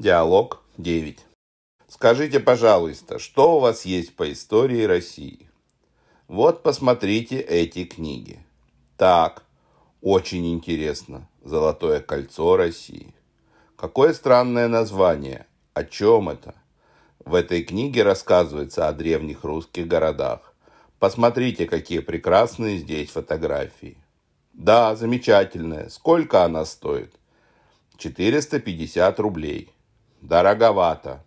Диалог 9. Скажите, пожалуйста, что у вас есть по истории России? Вот посмотрите эти книги. Так, очень интересно. Золотое кольцо России. Какое странное название. О чем это? В этой книге рассказывается о древних русских городах. Посмотрите, какие прекрасные здесь фотографии. Да, замечательная. Сколько она стоит? 450 рублей. Дороговато.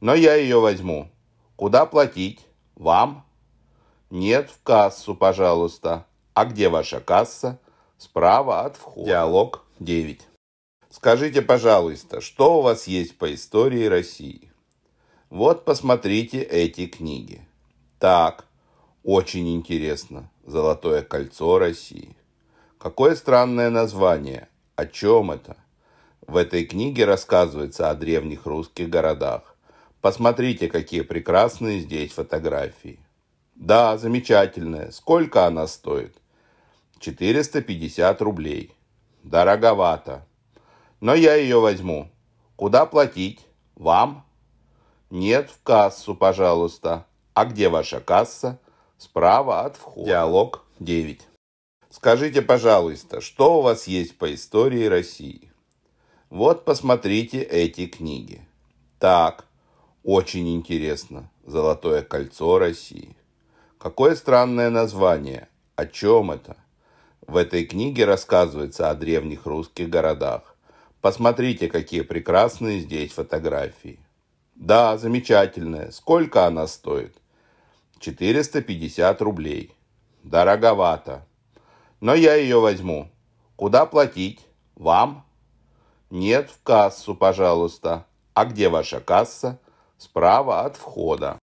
Но я ее возьму. Куда платить? Вам? Нет, в кассу, пожалуйста. А где ваша касса? Справа от входа. Диалог 9. Скажите, пожалуйста, что у вас есть по истории России? Вот посмотрите эти книги. Так, очень интересно. Золотое кольцо России. Какое странное название. О чем это? В этой книге рассказывается о древних русских городах. Посмотрите, какие прекрасные здесь фотографии. Да, замечательная. Сколько она стоит? 450 рублей. Дороговато. Но я ее возьму. Куда платить? Вам? Нет, в кассу, пожалуйста. А где ваша касса? Справа от входа. Диалог 9. Скажите, пожалуйста, что у вас есть по истории России? Вот посмотрите эти книги. Так, очень интересно. Золотое кольцо России. Какое странное название. О чем это? В этой книге рассказывается о древних русских городах. Посмотрите, какие прекрасные здесь фотографии. Да, замечательная. Сколько она стоит? 450 рублей. Дороговато. Но я ее возьму. Куда платить? Вам? «Нет, в кассу, пожалуйста». «А где ваша касса?» «Справа от входа».